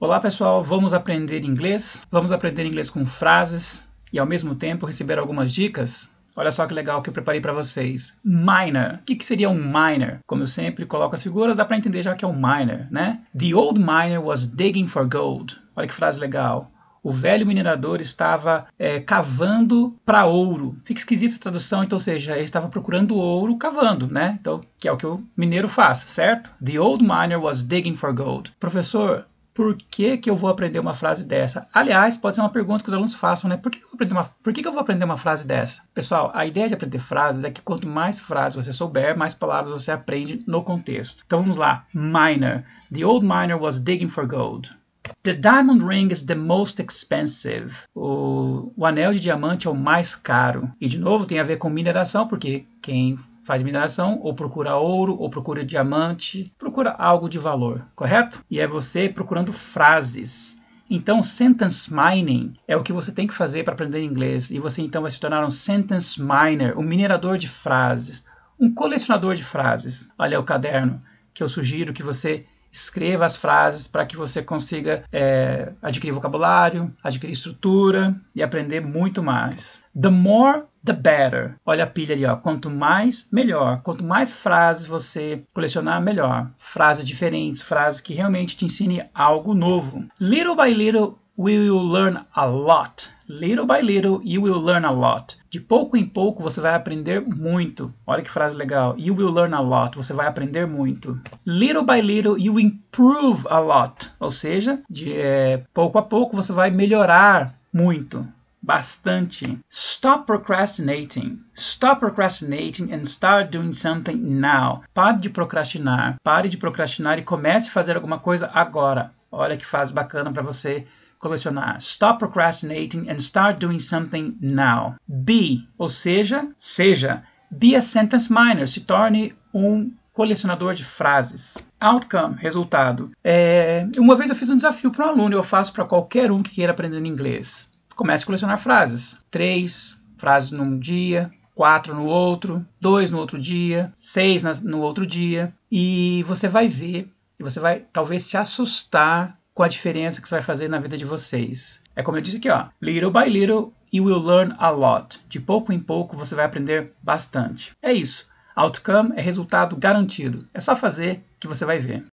Olá pessoal, vamos aprender inglês? Vamos aprender inglês com frases e ao mesmo tempo receber algumas dicas? Olha só que legal que eu preparei para vocês. Miner. O que, que, seria um miner? Como eu sempre coloco as figuras, dá para entender já que é um miner, né? The old miner was digging for gold. Olha que frase legal. O velho minerador estava é, cavando para ouro. Fica esquisita essa tradução, então, ou seja, ele estava procurando ouro cavando, né? Então, que é o que o mineiro faz, certo? The old miner was digging for gold. Professor, por que, que eu vou aprender uma frase dessa? Aliás, pode ser uma pergunta que os alunos façam, né? Por que, que, eu, vou aprender uma, por que, que eu vou aprender uma frase dessa? Pessoal, a ideia de aprender frases é que quanto mais frases você souber, mais palavras você aprende no contexto. Então vamos lá. Miner. The old miner was digging for gold. The diamond ring is the most expensive. O, o anel de diamante é o mais caro. E de novo tem a ver com mineração, porque quem faz mineração ou procura ouro ou procura diamante, procura algo de valor, correto? E é você procurando frases. Então, sentence mining é o que você tem que fazer para aprender inglês. E você então vai se tornar um sentence miner, um minerador de frases, um colecionador de frases. Olha o caderno que eu sugiro que você escreva as frases para que você consiga é, adquirir vocabulário, adquirir estrutura e aprender muito mais. The more the better. Olha a pilha ali, ó. Quanto mais, melhor. Quanto mais frases você colecionar, melhor. Frases diferentes, frases que realmente te ensine algo novo. Little by little, we will learn a lot. Little by little, you will learn a lot. De pouco em pouco, você vai aprender muito. Olha que frase legal. You will learn a lot. Você vai aprender muito. Little by little, you improve a lot. Ou seja, de é, pouco a pouco, você vai melhorar muito bastante. Stop procrastinating. Stop procrastinating and start doing something now. Pare de procrastinar. Pare de procrastinar e comece a fazer alguma coisa agora. Olha que fase bacana para você colecionar. Stop procrastinating and start doing something now. Be, ou seja, seja. Be a sentence miner. Se torne um colecionador de frases. Outcome, resultado. É, uma vez eu fiz um desafio para um aluno, eu faço para qualquer um que queira aprender inglês comece a colecionar frases. Três frases num dia, quatro no outro, dois no outro dia, seis no outro dia. E você vai ver, e você vai talvez se assustar com a diferença que isso vai fazer na vida de vocês. É como eu disse aqui, ó. Little by little, you will learn a lot. De pouco em pouco, você vai aprender bastante. É isso. Outcome é resultado garantido. É só fazer que você vai ver.